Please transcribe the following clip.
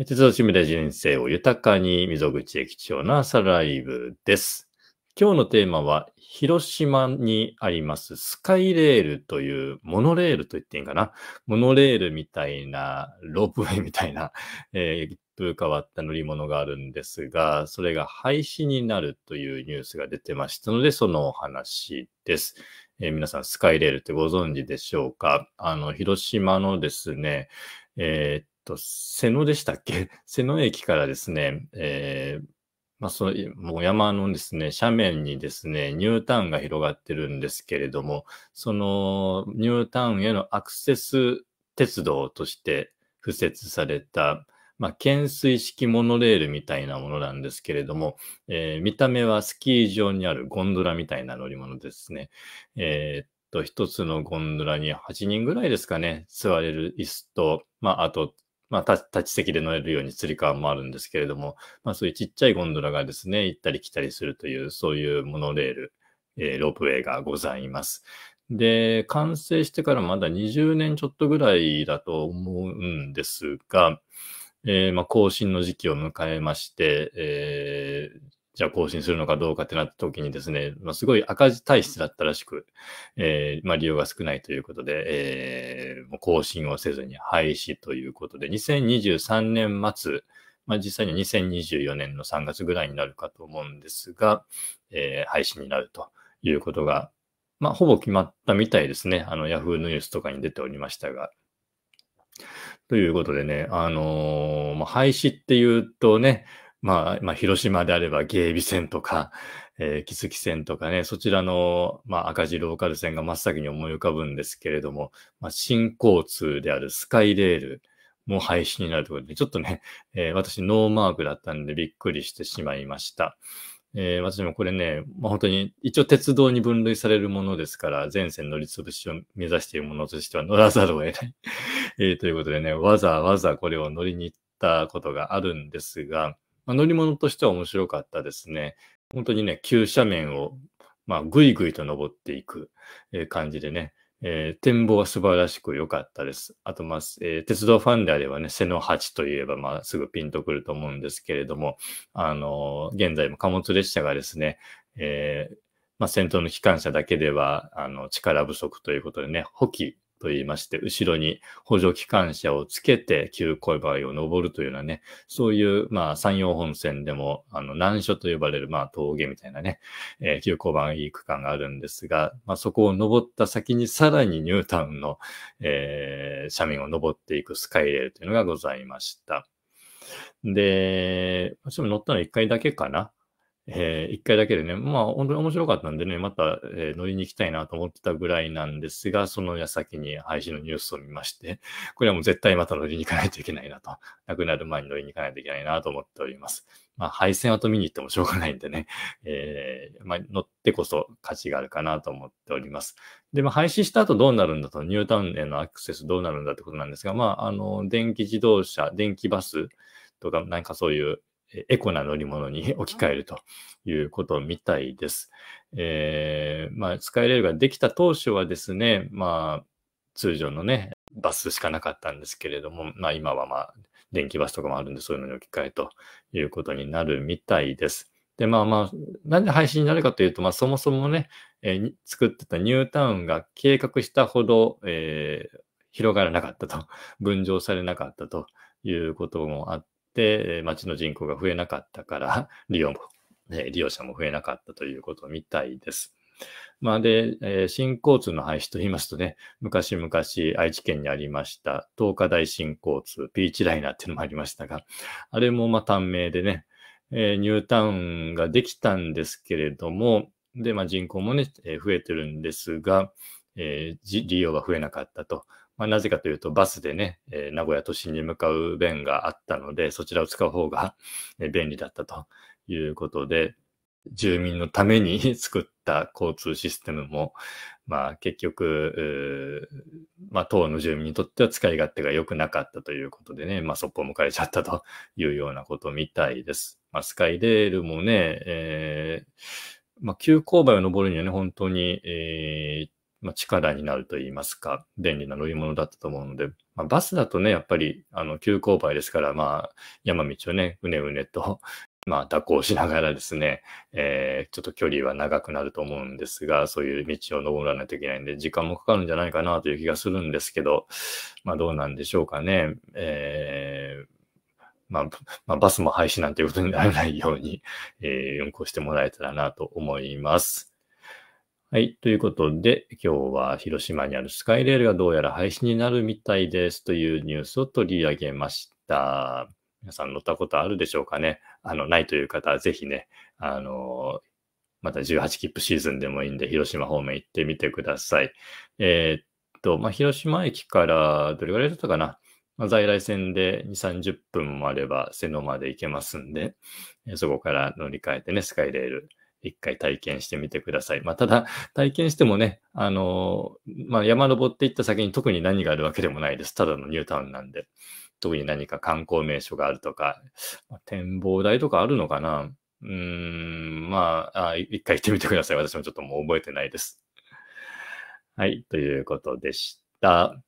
鉄道趣味で人生を豊かに、溝口駅長の朝ライブです。今日のテーマは、広島にありますスカイレールという、モノレールと言っていいんかなモノレールみたいな、ロープウェイみたいな、えー、一風変わった乗り物があるんですが、それが廃止になるというニュースが出てましたので、そのお話です。えー、皆さん、スカイレールってご存知でしょうかあの、広島のですね、えー、と、瀬野でしたっけ 瀬野駅からですね、えー、まあ、そもう山のですね、斜面にですね、ニュータウンが広がってるんですけれども、そのニュータウンへのアクセス鉄道として付設された、まあ、懸垂式モノレールみたいなものなんですけれども、えー、見た目はスキー場にあるゴンドラみたいな乗り物ですね。えー、一つのゴンドラに8人ぐらいですかね、座れる椅子と、まあ、あとまあ、立ち席で乗れるようにつり革もあるんですけれども、まあ、そういうちっちゃいゴンドラがですね、行ったり来たりするという、そういうモノレール、えー、ロープウェイがございます。で、完成してからまだ20年ちょっとぐらいだと思うんですが、えー、まあ、更新の時期を迎えまして、えー、じゃあ更新するのかどうかってなった時にですね、まあ、すごい赤字体質だったらしく、えー、まあ、利用が少ないということで、えー、更新をせずに廃止ということで、2023年末、まあ、実際には2024年の3月ぐらいになるかと思うんですが、えー、廃止になるということが、まあ、ほぼ決まったみたいですね。あの、Yahoo ニュースとかに出ておりましたが。ということでね、あのー、廃止っていうとね、まあ、まあ、広島であれば、芸備線とか、えー、木月線とかね、そちらの、まあ、赤字ローカル線が真っ先に思い浮かぶんですけれども、まあ、新交通であるスカイレールも廃止になるということで、ちょっとね、えー、私、ノーマークだったんでびっくりしてしまいました。えー、私もこれね、まあ、本当に一応鉄道に分類されるものですから、全線乗り潰しを目指しているものとしては乗らざるを得ない えー、ということでね、わざわざこれを乗りに行ったことがあるんですが、まあ、乗り物としては面白かったですね。本当にね、急斜面を、まあ、ぐいぐいと登っていく感じでね、えー、展望は素晴らしく良かったです。あと、まあ、えー、鉄道ファンであればね、瀬の八といえば、まあ、すぐピンとくると思うんですけれども、あのー、現在も貨物列車がですね、えまあ、戦闘の機関車だけでは、あの、力不足ということでね、補給と言いまして、後ろに補助機関車をつけて急場合を登るというようなね、そういう、まあ、山陽本線でも、あの、難所と呼ばれる、まあ、峠みたいなね、えー、急勾配区間があるんですが、まあ、そこを登った先にさらにニュータウンの、えー、斜面を登っていくスカイレールというのがございました。で、私も乗ったの1回だけかな。えー、1回だけでね、まあ本当に面白かったんでね、また、えー、乗りに行きたいなと思ってたぐらいなんですが、その矢先に配信のニュースを見まして、これはもう絶対また乗りに行かないといけないなと、亡くなる前に乗りに行かないといけないなと思っております。まあ配線はと見に行ってもしょうがないんでね、えー、まあ、乗ってこそ価値があるかなと思っております。で、まあ廃止した後どうなるんだと、ニュータウンへのアクセスどうなるんだってことなんですが、まああの、電気自動車、電気バス、とか、なんかそういう、エコな乗り物に置き換えるということみたいです。えー、まあ、スカイレールができた当初はですね、まあ、通常のね、バスしかなかったんですけれども、まあ、今はまあ、電気バスとかもあるんで、そういうのに置き換えということになるみたいです。で、まあまあ、なんで配信になるかというと、まあ、そもそもね、えー、作ってたニュータウンが計画したほど、えー、広がらなかったと、分譲されなかったということもあっで、町の人口が増えなかったから、利用も、ね、利用者も増えなかったということみたいです。まあ、で、えー、新交通の廃止と言いますとね、昔々愛知県にありました東海大新交通、ピーチライナーっていうのもありましたが、あれもまあ短命でね、えー、ニュータウンができたんですけれども、で、まあ、人口もね、えー、増えてるんですが、え利用が増えなかったと。まあ、なぜかというと、バスでね、えー、名古屋都心に向かう便があったので、そちらを使う方が便利だったということで、住民のために 作った交通システムも、まあ、結局、まあ、当の住民にとっては使い勝手が良くなかったということでね、まあ、そこを迎えちゃったというようなことみたいです。まあ、スカイレールもね、えーまあ、急勾配を登るにはね、本当に、えー、まあ、力になると言いますか、便利な乗り物だったと思うので、まあ、バスだとね、やっぱり、あの、急勾配ですから、まあ、山道をね、うねうねと、まあ、蛇行しながらですね、えー、ちょっと距離は長くなると思うんですが、そういう道を登らないといけないんで、時間もかかるんじゃないかなという気がするんですけど、まあ、どうなんでしょうかね。えーまあ、まあ、バスも廃止なんていうことにならないように、えー、運行してもらえたらなと思います。はい。ということで、今日は広島にあるスカイレールがどうやら廃止になるみたいですというニュースを取り上げました。皆さん乗ったことあるでしょうかねあの、ないという方はぜひね、あの、また18切符シーズンでもいいんで、広島方面行ってみてください。えー、っと、まあ、広島駅からどれぐらいだったかなまあ、在来線で2、30分もあれば、瀬野まで行けますんで、そこから乗り換えてね、スカイレール一回体験してみてください。まあ、ただ、体験してもね、あのー、まあ、山登っていった先に特に何があるわけでもないです。ただのニュータウンなんで。特に何か観光名所があるとか、まあ、展望台とかあるのかなうーん、まあ、あ一回行ってみてください。私もちょっともう覚えてないです。はい、ということでした。